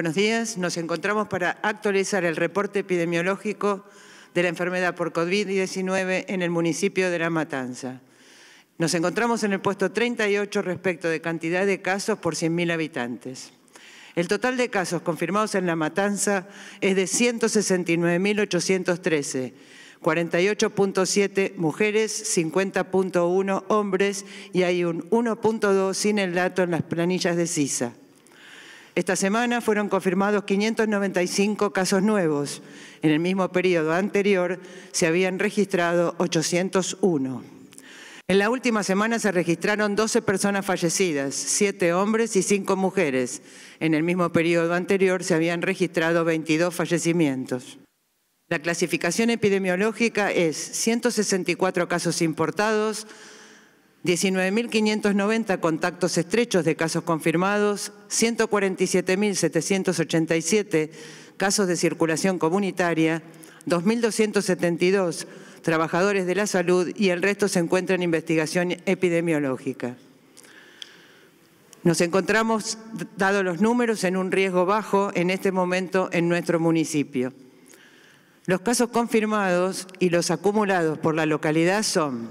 Buenos días, nos encontramos para actualizar el reporte epidemiológico de la enfermedad por COVID-19 en el municipio de La Matanza. Nos encontramos en el puesto 38 respecto de cantidad de casos por 100.000 habitantes. El total de casos confirmados en La Matanza es de 169.813, 48.7 mujeres, 50.1 hombres y hay un 1.2 sin el dato en las planillas de CISA. Esta semana fueron confirmados 595 casos nuevos. En el mismo periodo anterior se habían registrado 801. En la última semana se registraron 12 personas fallecidas, 7 hombres y 5 mujeres. En el mismo periodo anterior se habían registrado 22 fallecimientos. La clasificación epidemiológica es 164 casos importados, 19.590 contactos estrechos de casos confirmados, 147.787 casos de circulación comunitaria, 2.272 trabajadores de la salud y el resto se encuentra en investigación epidemiológica. Nos encontramos, dados los números, en un riesgo bajo en este momento en nuestro municipio. Los casos confirmados y los acumulados por la localidad son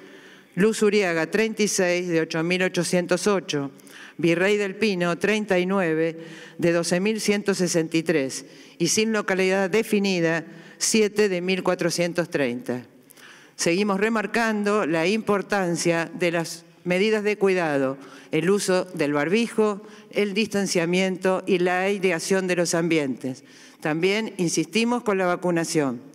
Luz Uriaga 36 de 8.808, Virrey del Pino 39 de 12.163 y sin localidad definida 7 de 1.430. Seguimos remarcando la importancia de las medidas de cuidado, el uso del barbijo, el distanciamiento y la aireación de los ambientes. También insistimos con la vacunación.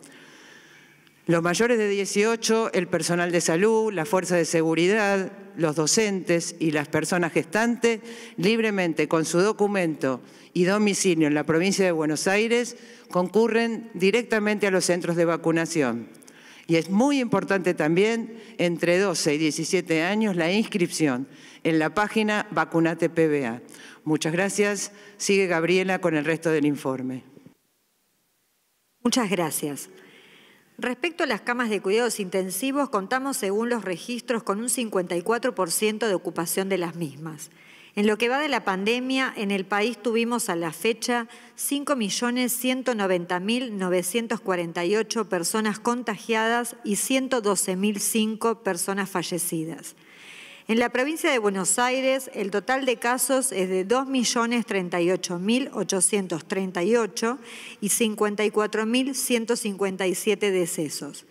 Los mayores de 18, el personal de salud, la fuerza de seguridad, los docentes y las personas gestantes, libremente con su documento y domicilio en la provincia de Buenos Aires, concurren directamente a los centros de vacunación. Y es muy importante también, entre 12 y 17 años, la inscripción en la página Vacunate PBA. Muchas gracias. Sigue Gabriela con el resto del informe. Muchas gracias. Respecto a las camas de cuidados intensivos, contamos según los registros con un 54% de ocupación de las mismas. En lo que va de la pandemia, en el país tuvimos a la fecha 5.190.948 personas contagiadas y 112.005 personas fallecidas. En la provincia de Buenos Aires, el total de casos es de 2.038.838 y 54.157 decesos.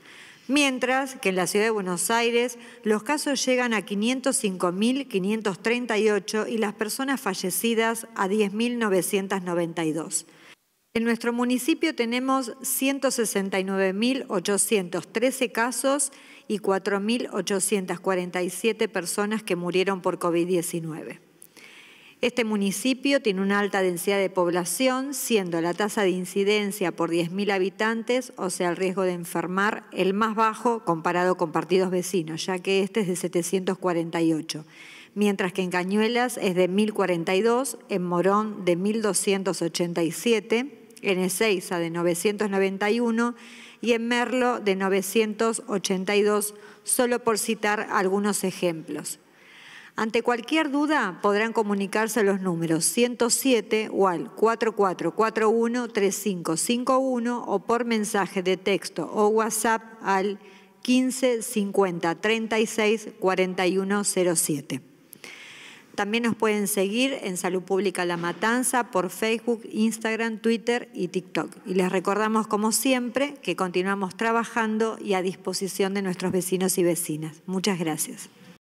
Mientras que en la ciudad de Buenos Aires los casos llegan a 505.538 y las personas fallecidas a 10.992. En nuestro municipio tenemos 169.813 casos y 4.847 personas que murieron por COVID-19. Este municipio tiene una alta densidad de población, siendo la tasa de incidencia por 10.000 habitantes, o sea, el riesgo de enfermar, el más bajo comparado con partidos vecinos, ya que este es de 748, mientras que en Cañuelas es de 1.042, en Morón de 1.287, en Ezeiza de 991 y en Merlo de 982, solo por citar algunos ejemplos. Ante cualquier duda podrán comunicarse los números 107 o al 4441-3551 o por mensaje de texto o WhatsApp al 1550 también nos pueden seguir en Salud Pública La Matanza por Facebook, Instagram, Twitter y TikTok. Y les recordamos, como siempre, que continuamos trabajando y a disposición de nuestros vecinos y vecinas. Muchas gracias.